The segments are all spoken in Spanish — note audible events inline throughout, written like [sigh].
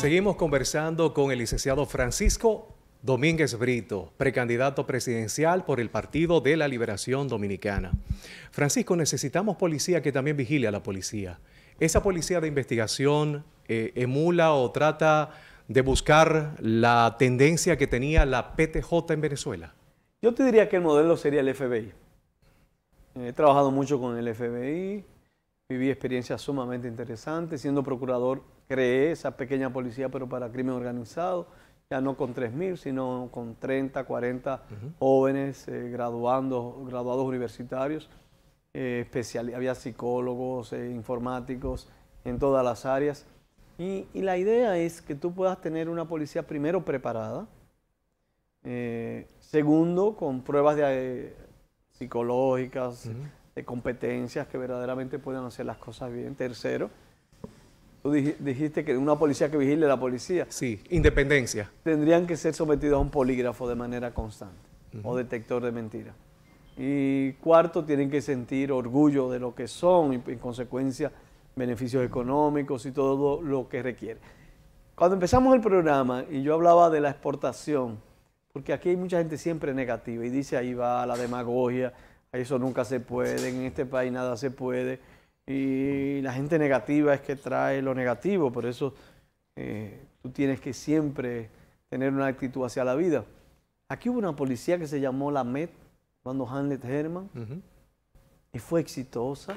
Seguimos conversando con el licenciado Francisco Domínguez Brito, precandidato presidencial por el Partido de la Liberación Dominicana. Francisco, necesitamos policía que también vigile a la policía. ¿Esa policía de investigación eh, emula o trata de buscar la tendencia que tenía la PTJ en Venezuela? Yo te diría que el modelo sería el FBI. Eh, he trabajado mucho con el FBI, viví experiencias sumamente interesantes siendo procurador creé esa pequeña policía, pero para crimen organizado, ya no con 3.000, sino con 30, 40 jóvenes eh, graduando, graduados universitarios. Eh, había psicólogos, eh, informáticos en todas las áreas. Y, la idea es que tú puedas tener una policía primero preparada, segundo con pruebas psicológicas, de competencias que verdaderamente puedan hacer las cosas bien, tercero, Tú dijiste que una policía que vigile la policía. Sí, independencia. Tendrían que ser sometidos a un polígrafo de manera constante o detector de mentiras. Y cuarto, tienen que sentir orgullo de lo que son y en consecuencia beneficios económicos y todo lo que requiere. Cuando empezamos el programa y yo hablaba de la exportación, porque aquí hay mucha gente siempre negativa y dice ahí va la demagogia, eso nunca se puede, en este país nada se puede y la gente negativa es que trae lo negativo, por eso eh, tú tienes que siempre tener una actitud hacia la vida. Aquí hubo una policía que se llamó la MET, cuando Hamlet Herman, y fue exitosa,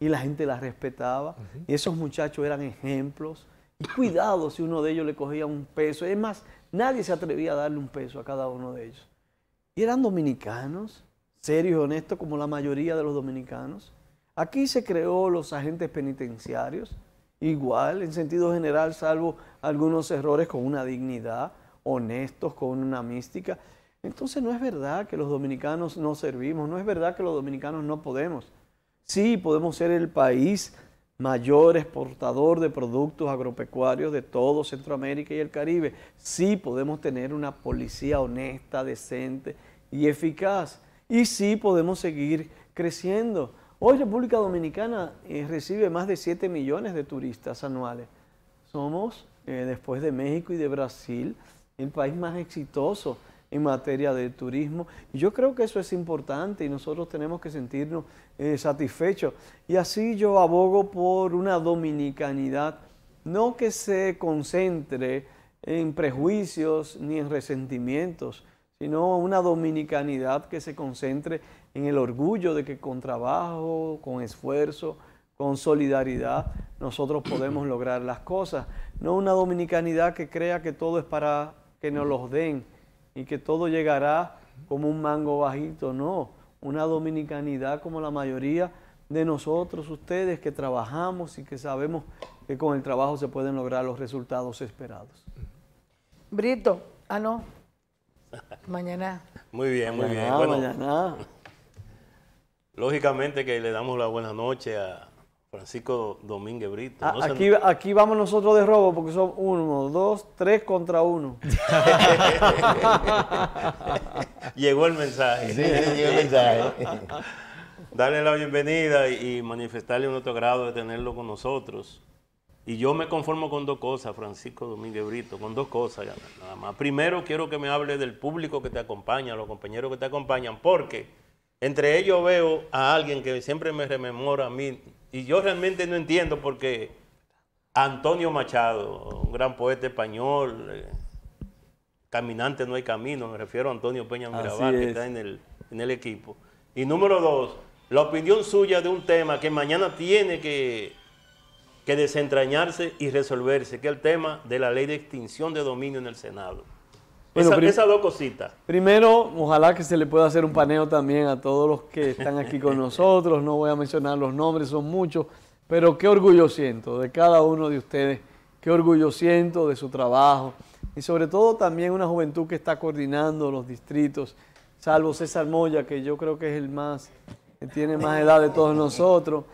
y la gente la respetaba, y esos muchachos eran ejemplos. Y cuidado si uno de ellos le cogía un peso, es más, nadie se atrevía a darle un peso a cada uno de ellos. Y eran dominicanos, serios y honestos como la mayoría de los dominicanos. Aquí se creó los agentes penitenciarios, igual, en sentido general, salvo algunos errores con una dignidad, honestos, con una mística. Entonces no es verdad que los dominicanos no servimos, no es verdad que los dominicanos no podemos. Sí, podemos ser el país mayor exportador de productos agropecuarios de todo Centroamérica y el Caribe. Sí podemos tener una policía honesta, decente y eficaz. Y sí podemos seguir creciendo. Hoy República Dominicana eh, recibe más de 7 millones de turistas anuales. Somos, eh, después de México y de Brasil, el país más exitoso en materia de turismo. yo creo que eso es importante y nosotros tenemos que sentirnos eh, satisfechos. Y así yo abogo por una dominicanidad, no que se concentre en prejuicios ni en resentimientos, sino una dominicanidad que se concentre en el orgullo de que con trabajo, con esfuerzo, con solidaridad, nosotros podemos [clears throat] lograr las cosas. No una dominicanidad que crea que todo es para que nos los den y que todo llegará como un mango bajito, no. Una dominicanidad como la mayoría de nosotros, ustedes que trabajamos y que sabemos que con el trabajo se pueden lograr los resultados esperados. Brito, ah, no, Mañana. Muy bien, muy bien. mañana. Lógicamente que le damos la buena noche a Francisco Domínguez Brito. aquí, vamos nosotros de robo porque son uno, dos, tres contra uno. [laughs] llegó el mensaje. Sí, llegó el [laughs] mensaje. Darle la bienvenida y manifestarle un otro grado de tenerlo con nosotros. Y yo me conformo con dos cosas, Francisco Domínguez Brito, con dos cosas nada más. Primero quiero que me hable del público que te acompaña, los compañeros que te acompañan, porque entre ellos veo a alguien que siempre me rememora a mí, y yo realmente no entiendo por qué, Antonio Machado, un gran poeta español, eh, caminante no hay camino, me refiero a Antonio Peña Mirabal, que está en el equipo. Y número dos, la opinión suya de un tema que mañana tiene que que desentrañarse y resolverse, que es el tema de la ley de extinción de dominio en el Senado. esas dos cositas. Primero, ojalá que se le pueda hacer un paneo también a todos los que están aquí con [laughs] nosotros. No voy a mencionar los nombres, son muchos, pero qué orgullo siento de cada uno de ustedes, qué orgullo siento de su trabajo y sobre todo también una juventud que está coordinando los distritos, salvo César Moya, que yo creo que es el más, que tiene más edad de todos nosotros.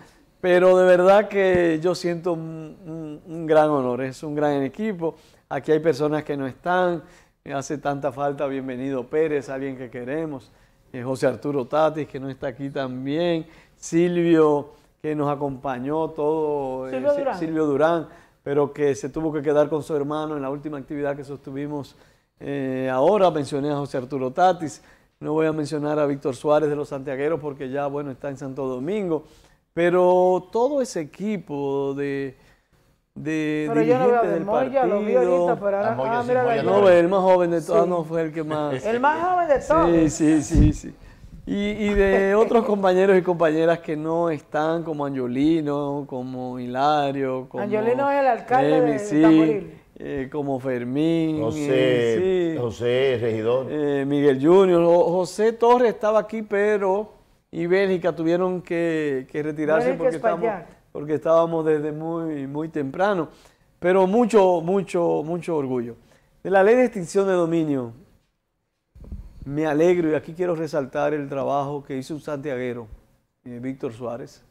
Pero de verdad que yo siento un, gran honor, es un gran equipo. Aquí hay personas que no están, me hace tanta falta. Bienvenido Pérez, alguien que queremos. Eh, José Arturo Tatis, que no está aquí también. Silvio, que nos acompañó todo. Eh, Silvio, Durán. pero que se tuvo que quedar con su hermano en la última actividad que sostuvimos eh, ahora. Mencioné a José Arturo Tatis. No voy a mencionar a Víctor Suárez de los Santiagueros porque ya, bueno, está en Santo Domingo. Pero todo ese equipo de, de pero yo no veo del Moya, lo vi ahorita, pero ahora, ah, ah mira no, el más joven de todos, ah, no fue el que más. el más joven de todos. Sí, sí, sí, sí. Y, y de [laughs] otros compañeros y compañeras que no están, como Angiolino, como Hilario, como... Angiolino es el alcalde de, sí, eh, como Fermín. José, eh, José Regidor. Eh, Miguel Junior. José Torres estaba aquí, pero y Bélgica tuvieron que, retirarse porque, estábamos, porque estábamos desde muy, muy temprano. Pero mucho, mucho, mucho orgullo. De la ley de extinción de dominio, me alegro y aquí quiero resaltar el trabajo que hizo un santiaguero, eh, Víctor Suárez,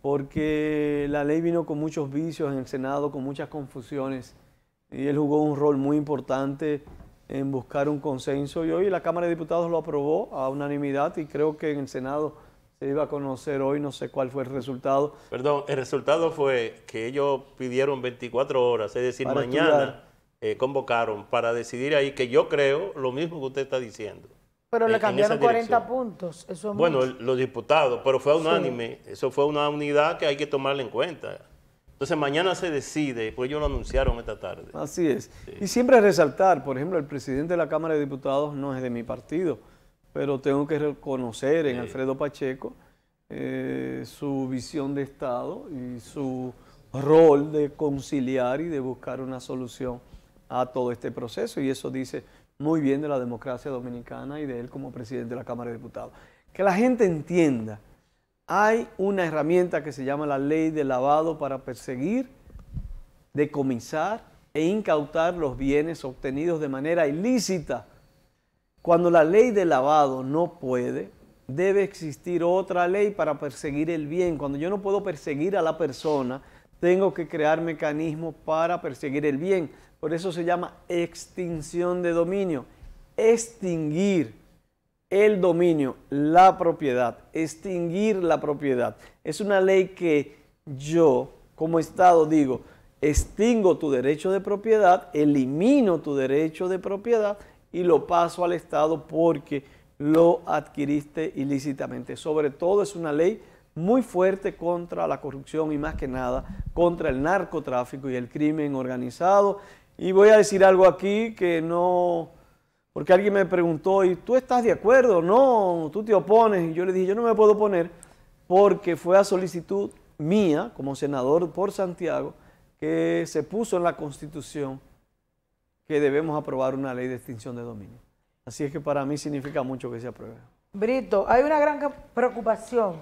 porque la ley vino con muchos vicios en el Senado, con muchas confusiones, y él jugó un rol muy importante en buscar un consenso y hoy la Cámara de Diputados lo aprobó a unanimidad y creo que en el Senado se iba a conocer hoy, no sé cuál fue el resultado. Perdón, el resultado fue que ellos pidieron 24 horas, es decir, mañana eh, convocaron para decidir ahí que yo creo lo mismo que usted está diciendo. Pero le eh, cambiaron 40 puntos. Eso es bueno, los diputados, pero fue unánime. Eso fue una unidad que hay que tomarle en cuenta. Entonces mañana se decide, pues ellos lo anunciaron esta tarde. Así es. Y siempre resaltar, por ejemplo, el presidente de la Cámara de Diputados no es de mi partido, pero tengo que reconocer en Alfredo Pacheco eh, su visión de Estado y su rol de conciliar y de buscar una solución a todo este proceso. Y eso dice muy bien de la democracia dominicana y de él como presidente de la Cámara de Diputados. Que la gente entienda hay una herramienta que se llama la ley de lavado para perseguir, decomisar e incautar los bienes obtenidos de manera ilícita. Cuando la ley de lavado no puede, debe existir otra ley para perseguir el bien. Cuando yo no puedo perseguir a la persona, tengo que crear mecanismos para perseguir el bien. Por eso se llama extinción de dominio, extinguir el dominio, la propiedad, extinguir la propiedad. Es una ley que yo como Estado digo, extingo tu derecho de propiedad, elimino tu derecho de propiedad y lo paso al Estado porque lo adquiriste ilícitamente. Sobre todo es una ley muy fuerte contra la corrupción y más que nada contra el narcotráfico y el crimen organizado. Y voy a decir algo aquí que no porque alguien me preguntó, ¿y tú estás de acuerdo? No, tú te opones. Y yo le dije, yo no me puedo oponer porque fue a solicitud mía, como senador por Santiago, que se puso en la Constitución que debemos aprobar una ley de extinción de dominio. Así es que para mí significa mucho que se apruebe. Brito, hay una gran preocupación,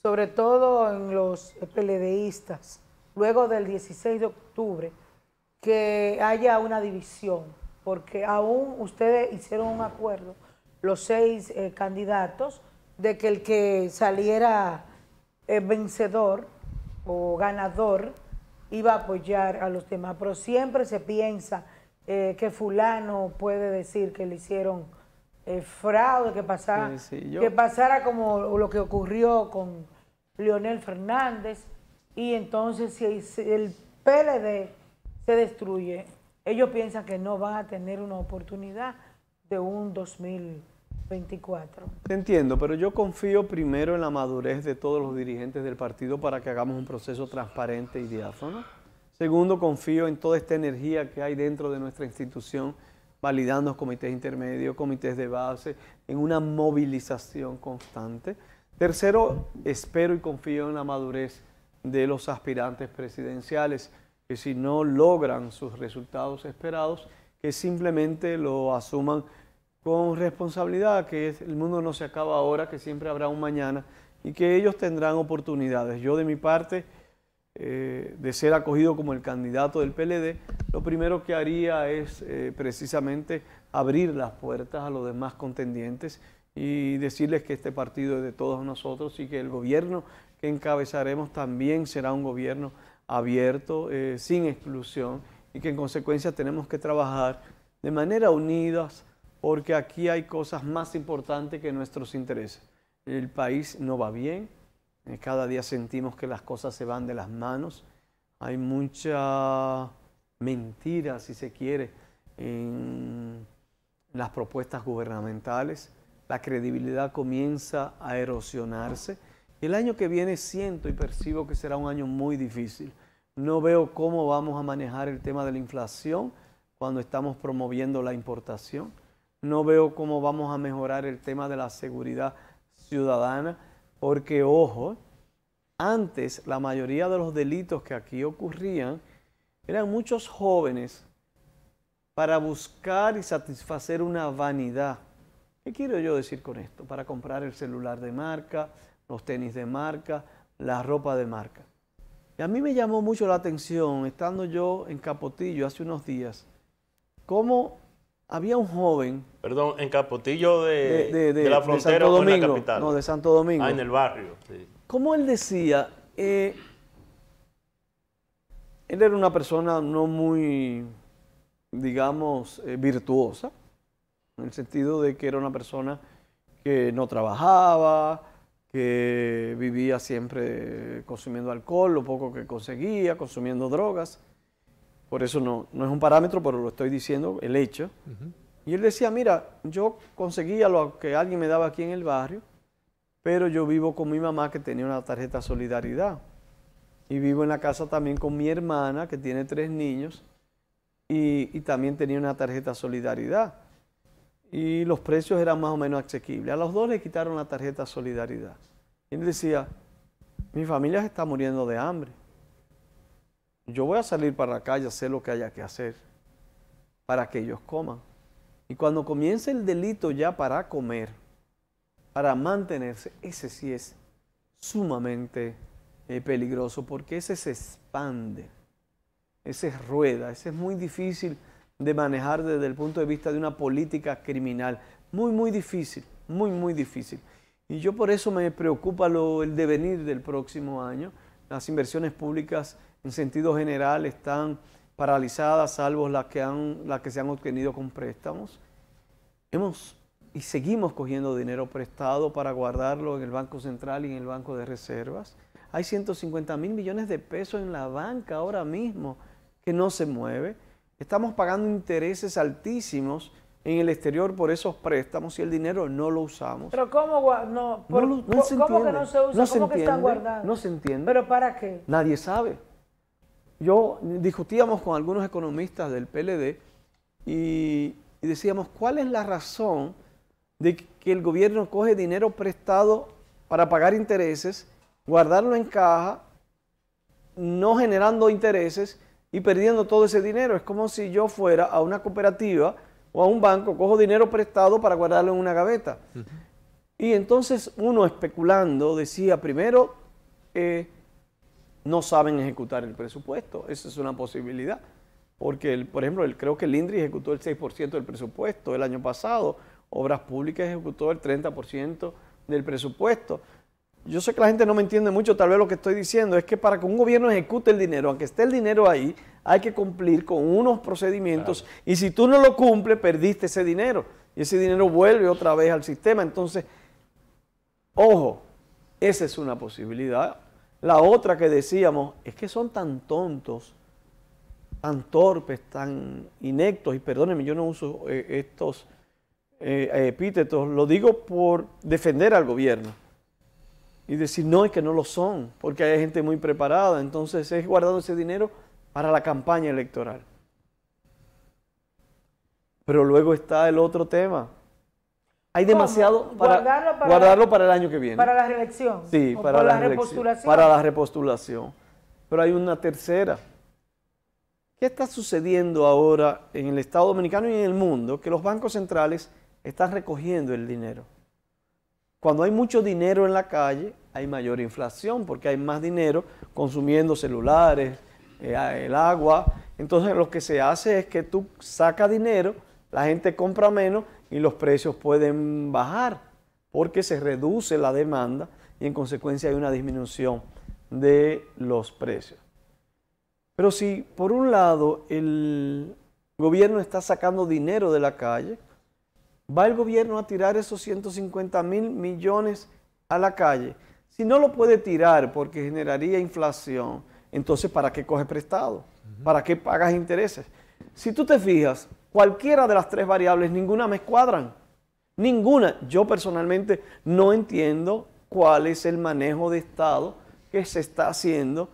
sobre todo en los PLDistas, luego del 16 de octubre, que haya una división porque aún ustedes hicieron un acuerdo, los seis eh, candidatos, de que el que saliera eh, vencedor o ganador iba a apoyar a los demás, pero siempre se piensa eh, que fulano puede decir que le hicieron fraude, que pasara, que pasara como lo que ocurrió con Leonel Fernández, y entonces si el PLD se destruye, ellos piensan que no van a tener una oportunidad de un 2024. Te Entiendo, pero yo confío primero en la madurez de todos los dirigentes del partido para que hagamos un proceso transparente y diáfano. Segundo, confío en toda esta energía que hay dentro de nuestra institución, validando comités intermedios, comités de base, en una movilización constante. Tercero, espero y confío en la madurez de los aspirantes presidenciales que si no logran sus resultados esperados, que simplemente lo asuman con responsabilidad, que el mundo no se acaba ahora, que siempre habrá un mañana y que ellos tendrán oportunidades. Yo de mi parte, eh, de ser acogido como el candidato del PLD, lo primero que haría es eh, precisamente abrir las puertas a los demás contendientes y decirles que este partido es de todos nosotros y que el gobierno que encabezaremos también será un gobierno abierto, eh, sin exclusión, y que en consecuencia tenemos que trabajar de manera unida, porque aquí hay cosas más importantes que nuestros intereses. El país no va bien, eh, cada día sentimos que las cosas se van de las manos, hay mucha mentira, si se quiere, en las propuestas gubernamentales, la credibilidad comienza a erosionarse el año que viene siento y percibo que será un año muy difícil. No veo cómo vamos a manejar el tema de la inflación cuando estamos promoviendo la importación. No veo cómo vamos a mejorar el tema de la seguridad ciudadana, porque ojo, antes la mayoría de los delitos que aquí ocurrían eran muchos jóvenes para buscar y satisfacer una vanidad. ¿Qué quiero yo decir con esto? Para comprar el celular de marca, los tenis de marca, la ropa de marca. Y a mí me llamó mucho la atención, estando yo en Capotillo hace unos días, cómo había un joven. Perdón, en Capotillo de, la frontera con Domingo, la capital. No, de Santo Domingo. Ah, en el barrio. Como él decía, eh, él era una persona no muy, digamos, eh, virtuosa, en el sentido de que era una persona que no trabajaba, que vivía siempre consumiendo alcohol, lo poco que conseguía, consumiendo drogas. Por eso no, es un parámetro, pero lo estoy diciendo, el hecho. Y él decía, mira, yo conseguía lo que alguien me daba aquí en el barrio, pero yo vivo con mi mamá que tenía una tarjeta solidaridad. Y vivo en la casa también con mi hermana que tiene tres niños y, y también tenía una tarjeta solidaridad y los precios eran más o menos asequibles. A los dos le quitaron la tarjeta Solidaridad. él decía, mi familia se está muriendo de hambre. Yo voy a salir para la calle a hacer lo que haya que hacer para que ellos coman. Y cuando comience el delito ya para comer, para mantenerse, ese sí es sumamente eh, peligroso porque ese se expande, ese rueda, ese es muy difícil de manejar desde el punto de vista de una política criminal. Muy, muy difícil, muy, muy difícil. Y yo por eso me preocupa lo, el devenir del próximo año. Las inversiones públicas en sentido general están paralizadas, salvo las que, han, las que se han obtenido con préstamos. Hemos y seguimos cogiendo dinero prestado para guardarlo en el Banco Central y en el Banco de Reservas. Hay 150 mil millones de pesos en la banca ahora mismo que no se mueve Estamos pagando intereses altísimos en el exterior por esos préstamos y el dinero no lo usamos. Pero ¿cómo, no, se no se usa? entiende, No se entiende. ¿Pero para qué? Nadie sabe. Yo discutíamos con algunos economistas del PLD y decíamos, ¿cuál es la razón de que el gobierno coge dinero prestado para pagar intereses, guardarlo en caja, no generando intereses y perdiendo todo ese dinero. Es como si yo fuera a una cooperativa o a un banco, cojo dinero prestado para guardarlo en una gaveta. Y entonces uno especulando decía, primero, eh, no saben ejecutar el presupuesto. Esa es una posibilidad. Porque, el, por ejemplo, el, creo que el INDRI ejecutó el 6% del presupuesto el año pasado. Obras Públicas ejecutó el 30% del presupuesto. Yo sé que la gente no me entiende mucho, tal vez lo que estoy diciendo es que para que un gobierno ejecute el dinero, aunque esté el dinero ahí, hay que cumplir con unos procedimientos y si tú no lo cumples, perdiste ese dinero y ese dinero vuelve otra vez al sistema. Entonces, ojo, esa es una posibilidad. La otra que decíamos es que son tan tontos, tan torpes, tan inectos, y perdónenme, yo no uso eh, estos eh, epítetos, lo digo por defender al gobierno y decir, no, es que no lo son, porque hay gente muy preparada. Entonces es guardado ese dinero para la campaña electoral. Pero luego está el otro tema. Hay demasiado para guardarlo, para el año que viene. Para la reelección. Sí, para la, la repostulación. Para la repostulación. Pero hay una tercera. ¿Qué está sucediendo ahora en el Estado Dominicano y en el mundo? Que los bancos centrales están recogiendo el dinero. Cuando hay mucho dinero en la calle, hay mayor inflación porque hay más dinero consumiendo celulares, eh, el agua. Entonces lo que se hace es que tú sacas dinero, la gente compra menos y los precios pueden bajar porque se reduce la demanda y en consecuencia hay una disminución de los precios. Pero si por un lado el gobierno está sacando dinero de la calle, va el gobierno a tirar esos 150 mil millones a la calle. Si no lo puede tirar porque generaría inflación, entonces ¿para qué coge prestado? ¿Para qué pagas intereses? Si tú te fijas, cualquiera de las tres variables, ninguna me cuadran. Ninguna. Yo personalmente no entiendo cuál es el manejo de Estado que se está haciendo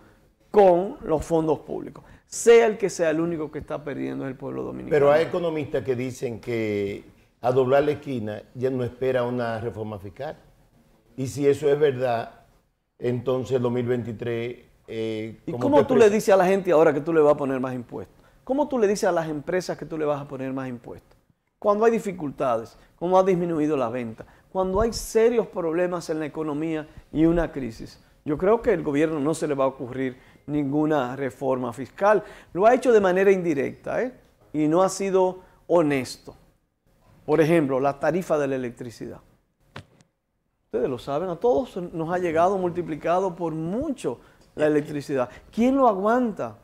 con los fondos públicos. Sea el que sea, el único que está perdiendo es el pueblo dominicano. Pero hay economistas que dicen que a doblar la esquina, ya no espera una reforma fiscal. Y si eso es verdad, entonces 2023... Eh, ¿Y cómo tú le dices a la gente ahora que tú le vas a poner más impuestos? ¿Cómo tú le dices a las empresas que tú le vas a poner más impuestos? Cuando hay dificultades, cuando ha disminuido la venta, cuando hay serios problemas en la economía y una crisis. Yo creo que el gobierno no se le va a ocurrir ninguna reforma fiscal. Lo ha hecho de manera indirecta ¿eh? y no ha sido honesto. Por ejemplo, la tarifa de la electricidad. Ustedes lo saben, a todos nos ha llegado multiplicado por mucho la electricidad. ¿Quién lo aguanta?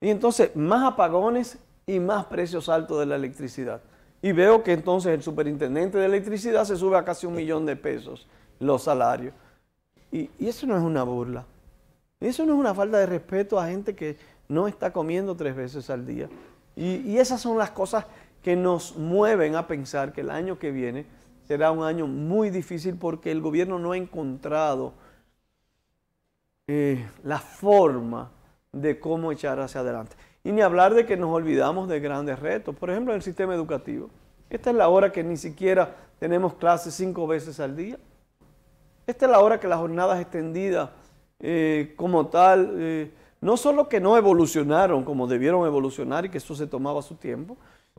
Y entonces, más apagones y más precios altos de la electricidad. Y veo que entonces el superintendente de electricidad se sube a casi un millón de pesos los salarios. Y, eso no es una burla. Eso no es una falta de respeto a gente que no está comiendo tres veces al día. Y, y esas son las cosas que nos mueven a pensar que el año que viene será un año muy difícil porque el gobierno no ha encontrado eh, la forma de cómo echar hacia adelante. Y ni hablar de que nos olvidamos de grandes retos. Por ejemplo, en el sistema educativo. Esta es la hora que ni siquiera tenemos clases cinco veces al día. Esta es la hora que las jornadas extendidas eh, como tal, eh, no solo que no evolucionaron como debieron evolucionar y que eso se tomaba su tiempo,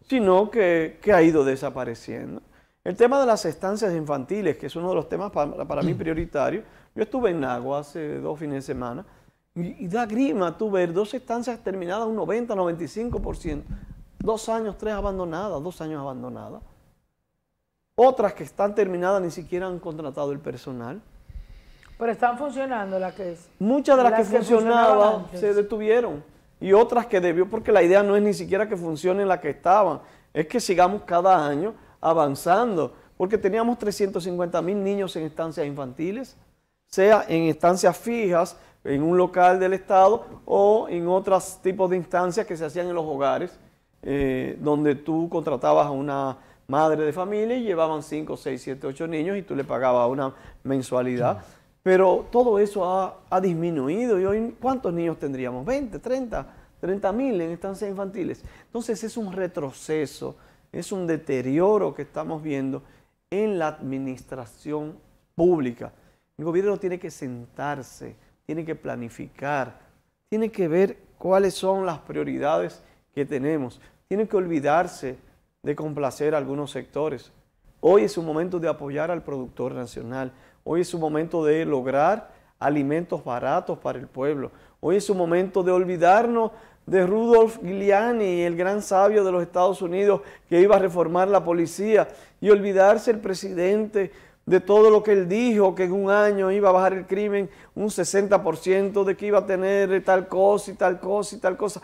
sino que, ha ido desapareciendo. El tema de las estancias infantiles, que es uno de los temas para, para mí mm. prioritario, yo estuve en Nagua hace dos fines de semana y, da grima tuve ver dos estancias terminadas un 90, 95%, dos años, tres abandonadas, dos años abandonadas. Otras que están terminadas ni siquiera han contratado el personal. Pero están funcionando las que es. Muchas de las, que, que funcionaban se detuvieron y otras que debió, porque la idea no es ni siquiera que funcionen las la que estaban, es que sigamos cada año avanzando, porque teníamos 350 mil niños en estancias infantiles, sea en estancias fijas, en un local del Estado o en otros tipos de instancias que se hacían en los hogares, eh, donde tú contratabas a una madre de familia y llevaban 5, 6, 7, 8 niños y tú le pagabas una mensualidad. Pero todo eso ha, disminuido y hoy ¿cuántos niños tendríamos? 20, 30, 30 mil en estancias infantiles. Entonces es un retroceso, es un deterioro que estamos viendo en la administración pública. El gobierno tiene que sentarse, tiene que planificar, tiene que ver cuáles son las prioridades que tenemos, tiene que olvidarse de complacer a algunos sectores. Hoy es un momento de apoyar al productor nacional, Hoy es su momento de lograr alimentos baratos para el pueblo. Hoy es su momento de olvidarnos de Rudolf Giuliani, el gran sabio de los Estados Unidos que iba a reformar la policía, y olvidarse el presidente de todo lo que él dijo, que en un año iba a bajar el crimen un 60%, de que iba a tener tal cosa y tal cosa y tal cosa.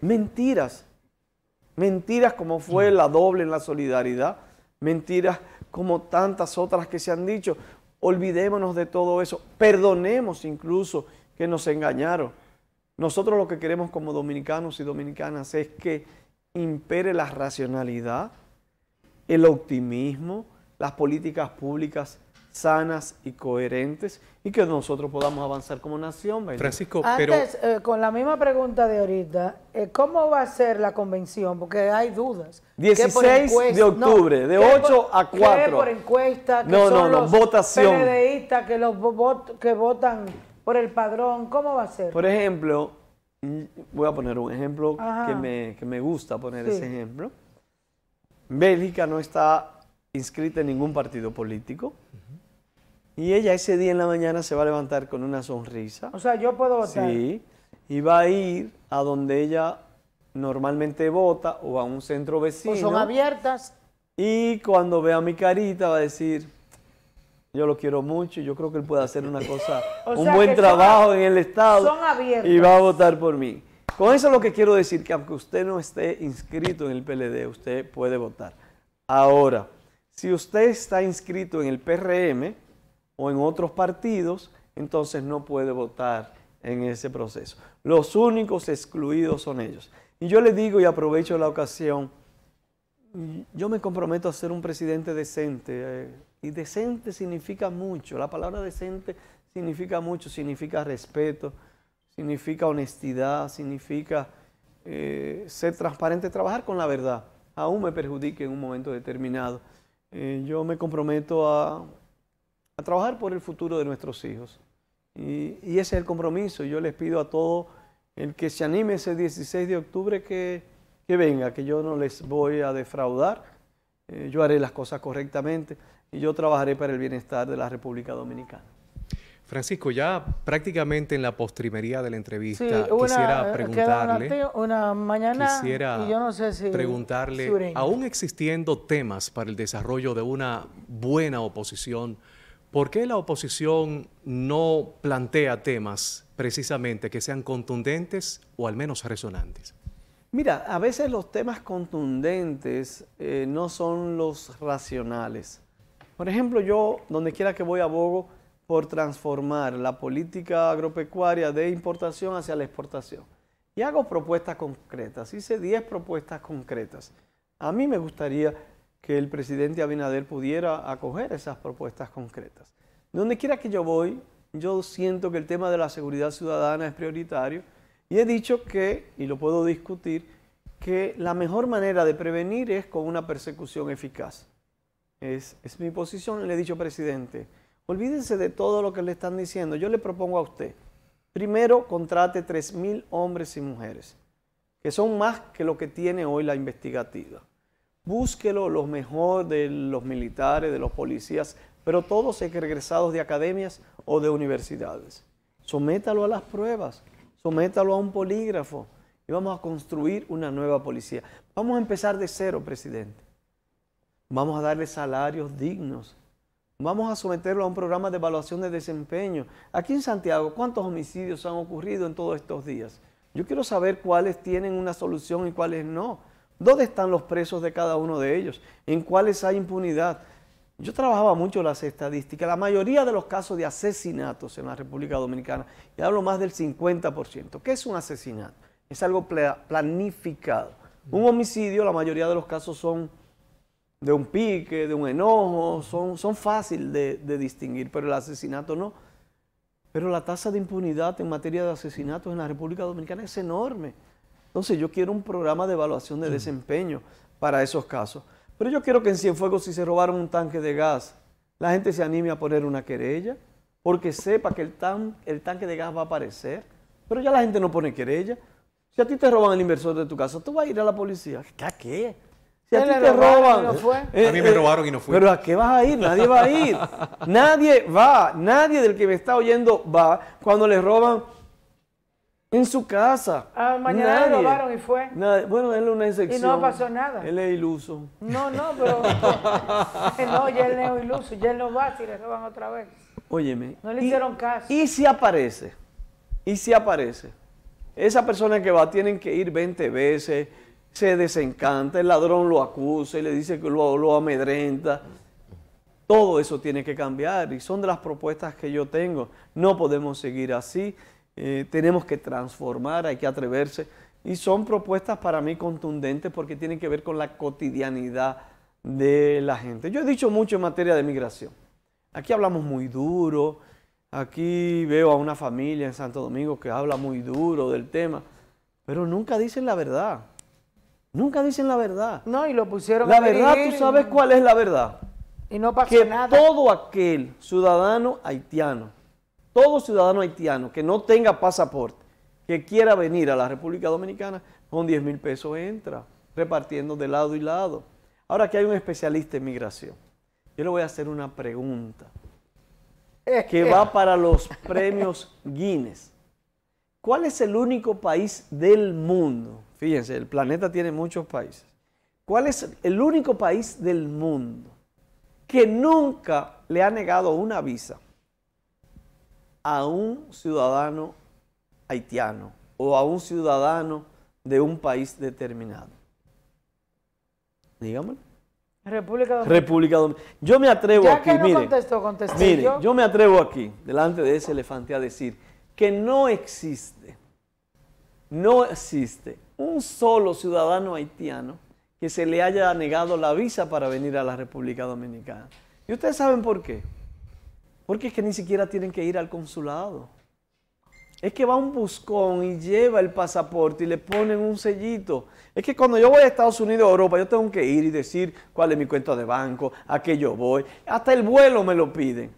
Mentiras. Mentiras como fue mm. la doble en la solidaridad. Mentiras como tantas otras que se han dicho olvidémonos de todo eso, perdonemos incluso que nos engañaron. Nosotros lo que queremos como dominicanos y dominicanas es que impere la racionalidad, el optimismo, las políticas públicas sanas y coherentes y que nosotros podamos avanzar como nación. Francisco, pero... Eh, con la misma pregunta de ahorita, eh, ¿cómo va a ser la convención? Porque hay dudas. 16 de octubre, de 8 a 4. encuesta? no, no, no, votación. que, los que votan por el padrón, ¿cómo va a ser? Por ejemplo, voy a poner un ejemplo que me, gusta poner ese ejemplo. Bélgica no está inscrita en ningún partido político. Y ella ese día en la mañana se va a levantar con una sonrisa. O sea, yo puedo votar. Sí. Y va a ir a donde ella normalmente vota o a un centro vecino. son abiertas. Y cuando vea mi carita va a decir, yo lo quiero mucho y yo creo que él puede hacer una cosa, [laughs] un buen trabajo en el Estado. Son abiertas. Y va a votar por mí. Con eso es lo que quiero decir, que aunque usted no esté inscrito en el PLD, usted puede votar. Ahora, si usted está inscrito en el PRM, o en otros partidos, entonces no puede votar en ese proceso. Los únicos excluidos son ellos. Y yo le digo y aprovecho la ocasión, yo me comprometo a ser un presidente decente. Eh, y decente significa mucho. La palabra decente significa mucho. Significa respeto, significa honestidad, significa eh, ser transparente, trabajar con la verdad. Aún me perjudique en un momento determinado. Eh, yo me comprometo a a trabajar por el futuro de nuestros hijos. Y, ese es el compromiso. Yo les pido a todo el que se anime ese 16 de octubre que, venga, que yo no les voy a defraudar. Eh, yo haré las cosas correctamente y yo trabajaré para el bienestar de la República Dominicana. Francisco, ya prácticamente en la postrimería de la entrevista, quisiera eh, preguntarle. mañana, quisiera preguntarle, aún existiendo temas para el desarrollo de una buena oposición ¿Por qué la oposición no plantea temas precisamente que sean contundentes o al menos resonantes? Mira, a veces los temas contundentes eh, no son los racionales. Por ejemplo, yo, donde quiera que voy, abogo por transformar la política agropecuaria de importación hacia la exportación. Y hago propuestas concretas, hice 10 propuestas concretas. A mí me gustaría que el presidente Abinader pudiera acoger esas propuestas concretas. Donde quiera que yo voy, yo siento que el tema de la seguridad ciudadana es prioritario y he dicho que, y lo puedo discutir, que la mejor manera de prevenir es con una persecución eficaz. Es, mi posición, le he dicho, presidente, olvídense de todo lo que le están diciendo, yo le propongo a usted, primero contrate 3.000 hombres y mujeres, que son más que lo que tiene hoy la investigativa. Búsquelo lo mejor de los militares, de los policías, pero todos regresados de academias o de universidades. Sométalo a las pruebas, sométalo a un polígrafo y vamos a construir una nueva policía. Vamos a empezar de cero, presidente. Vamos a darle salarios dignos. Vamos a someterlo a un programa de evaluación de desempeño. Aquí en Santiago, ¿cuántos homicidios han ocurrido en todos estos días? Yo quiero saber cuáles tienen una solución y cuáles no ¿Dónde están los presos de cada uno de ellos? ¿En cuáles hay impunidad? Yo trabajaba mucho las estadísticas. La mayoría de los casos de asesinatos en la República Dominicana, y hablo más del 50%, ¿qué es un asesinato? Es algo planificado. Un mm. homicidio, la mayoría de los casos son de un pique, de un enojo, son, son fáciles de, de distinguir, pero el asesinato no. Pero la tasa de impunidad en materia de asesinatos en la República Dominicana es enorme. Entonces yo quiero un programa de evaluación de mm. desempeño para esos casos. Pero yo quiero que en Cienfuegos, si se robaron un tanque de gas, la gente se anime a poner una querella, porque sepa que el, tan, el tanque de gas va a aparecer. Pero ya la gente no pone querella. Si a ti te roban el inversor de tu casa, tú vas a ir a la policía. ¿A qué? Si a ti te roban. Eh, a mí me eh, robaron y no fue. Pero ¿a qué vas a ir? Nadie va a ir. [laughs] nadie va. Nadie del que me está oyendo va. Cuando le roban en su casa. Ah, mañana lo robaron y fue. Bueno, él es una excepción. Y no pasó nada. Él es iluso. No, no, pero. [laughs] Eh, no, ya él es iluso. Ya él no va si le roban otra vez. Óyeme. No le hicieron caso. Y si aparece. Y si aparece. Esa persona que va tienen que ir 20 veces. Se desencanta. El ladrón lo acusa y le dice que lo, lo amedrenta. Todo eso tiene que cambiar y son de las propuestas que yo tengo. No podemos seguir así. Eh, tenemos que transformar, hay que atreverse. Y son propuestas para mí contundentes porque tienen que ver con la cotidianidad de la gente. Yo he dicho mucho en materia de migración. Aquí hablamos muy duro, aquí veo a una familia en Santo Domingo que habla muy duro del tema, pero nunca dicen la verdad. Nunca dicen la verdad. No, y lo pusieron La verdad, tú sabes cuál es la verdad. Y no pasa que nada. Todo aquel ciudadano haitiano todo ciudadano haitiano que no tenga pasaporte, que quiera venir a la República Dominicana, con 10 mil pesos entra, repartiendo de lado y lado. Ahora que hay un especialista en migración, yo le voy a hacer una pregunta que va para los premios Guinness. ¿Cuál es el único país del mundo? Fíjense, el planeta tiene muchos países. ¿Cuál es el único país del mundo que nunca le ha negado una visa a un ciudadano haitiano o a un ciudadano de un país determinado? Dígamelo. República Dominicana. República Yo me atrevo aquí, que Mire, yo me atrevo aquí, delante de ese elefante, a decir que no existe, no existe un solo ciudadano haitiano que se le haya negado la visa para venir a la República Dominicana. ¿Y ustedes saben por qué? Porque es que ni siquiera tienen que ir al consulado. Es que va un buscón y lleva el pasaporte y le ponen un sellito. Es que cuando yo voy a Estados Unidos o Europa, yo tengo que ir y decir cuál es mi cuenta de banco, a qué yo voy. Hasta el vuelo me lo piden.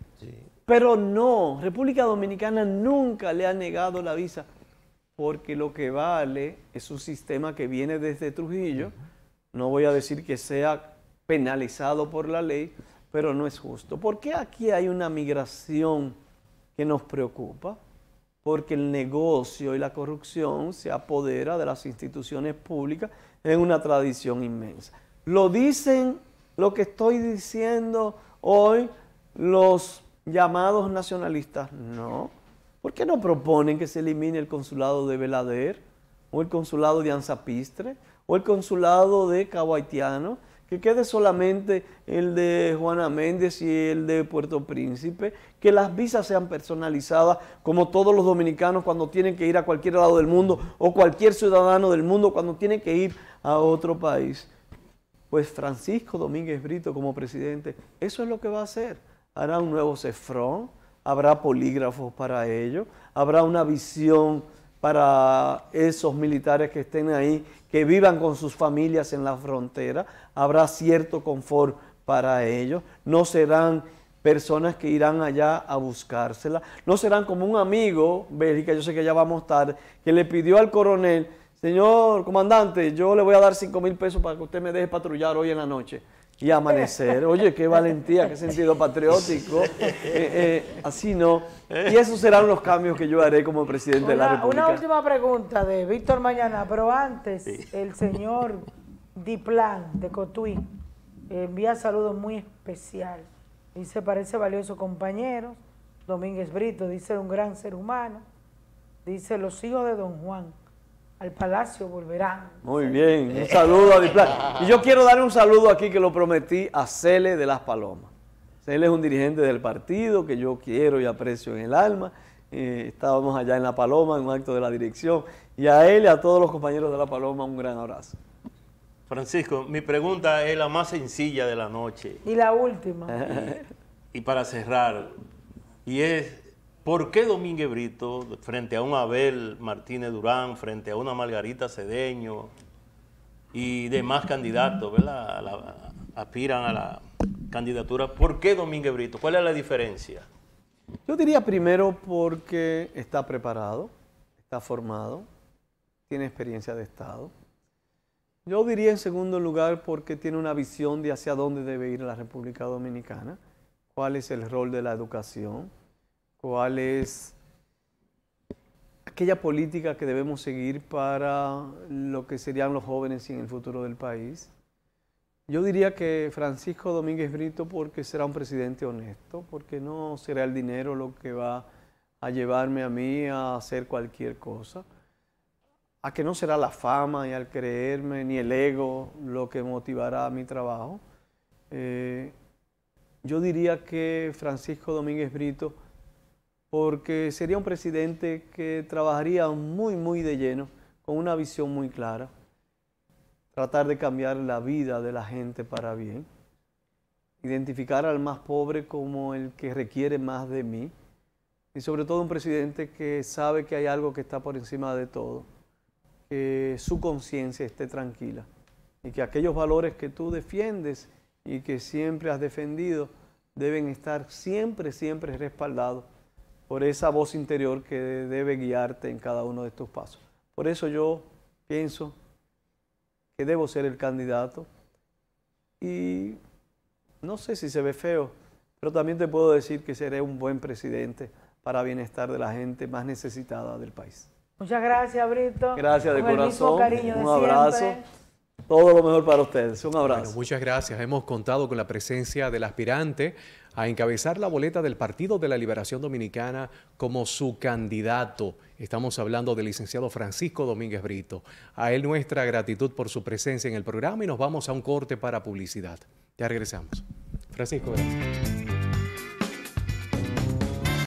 Pero no, República Dominicana nunca le ha negado la visa. Porque lo que vale es un sistema que viene desde Trujillo. No voy a decir que sea penalizado por la ley, pero no es justo. ¿Por qué aquí hay una migración que nos preocupa? Porque el negocio y la corrupción se apodera de las instituciones públicas en una tradición inmensa. Lo dicen lo que estoy diciendo hoy los llamados nacionalistas. No. ¿Por qué no proponen que se elimine el consulado de Belader o el consulado de Anzapistre o el consulado de Cabo que quede solamente el de Juana Méndez y el de Puerto Príncipe, que las visas sean personalizadas, como todos los dominicanos cuando tienen que ir a cualquier lado del mundo o cualquier ciudadano del mundo cuando tiene que ir a otro país. Pues Francisco Domínguez Brito como presidente, eso es lo que va a hacer. Hará un nuevo cefrón, habrá polígrafos para ello, habrá una visión para esos militares que estén ahí, que vivan con sus familias en la frontera. Habrá cierto confort para ellos. No serán personas que irán allá a buscársela. No serán como un amigo, Bélgica, yo sé que ya vamos tarde, que le pidió al coronel, señor comandante, yo le voy a dar cinco mil pesos para que usted me deje patrullar hoy en la noche y amanecer. Oye, qué valentía, qué sentido patriótico. [laughs] Eh, eh, así no. Y esos serán los cambios que yo haré como presidente de la República. Una última pregunta de Víctor Mañana, pero antes, el señor Diplan de Cotuí envía saludos muy especial. Dice, parece valioso compañero. Domínguez Brito dice, un gran ser humano. Dice, los hijos de Don Juan al palacio volverán. Muy bien, un saludo a Diplan. Y yo quiero dar un saludo aquí que lo prometí a Cele de las Palomas. Cele es un dirigente del partido que yo quiero y aprecio en el alma. Eh, estábamos allá en La Paloma en un acto de la dirección. Y a él y a todos los compañeros de La Paloma un gran abrazo. Francisco, mi pregunta es la más sencilla de la noche. Y la última. [laughs] y para cerrar, y es ¿Por qué Domínguez Brito, frente a un Abel Martínez Durán, frente a una Margarita Cedeño y demás candidatos, ¿verdad? aspiran a la candidatura. ¿Por qué Domínguez Brito? ¿Cuál es la diferencia? Yo diría primero porque está preparado, está formado, tiene experiencia de Estado. Yo diría en segundo lugar porque tiene una visión de hacia dónde debe ir la República Dominicana, cuál es el rol de la educación cuál es aquella política que debemos seguir para lo que serían los jóvenes y en el futuro del país. Yo diría que Francisco Domínguez Brito porque será un presidente honesto, porque no será el dinero lo que va a llevarme a mí a hacer cualquier cosa, a que no será la fama y al creerme ni el ego lo que motivará mi trabajo. Eh, yo diría que Francisco Domínguez Brito porque sería un presidente que trabajaría muy, muy de lleno, con una visión muy clara, tratar de cambiar la vida de la gente para bien, identificar al más pobre como el que requiere más de mí, y sobre todo un presidente que sabe que hay algo que está por encima de todo, que su conciencia esté tranquila y que aquellos valores que tú defiendes y que siempre has defendido deben estar siempre, siempre respaldados por esa voz interior que debe guiarte en cada uno de estos pasos. Por eso yo pienso que debo ser el candidato y no sé si se ve feo, pero también te puedo decir que seré un buen presidente para el bienestar de la gente más necesitada del país. Muchas gracias, Brito. Gracias de corazón. un abrazo. Todo lo mejor para ustedes. Un abrazo. muchas gracias. Hemos contado con la presencia del aspirante a encabezar la boleta del Partido de la Liberación Dominicana como su candidato. Estamos hablando del licenciado Francisco Domínguez Brito. A él nuestra gratitud por su presencia en el programa y nos vamos a un corte para publicidad. Ya regresamos. Francisco, gracias.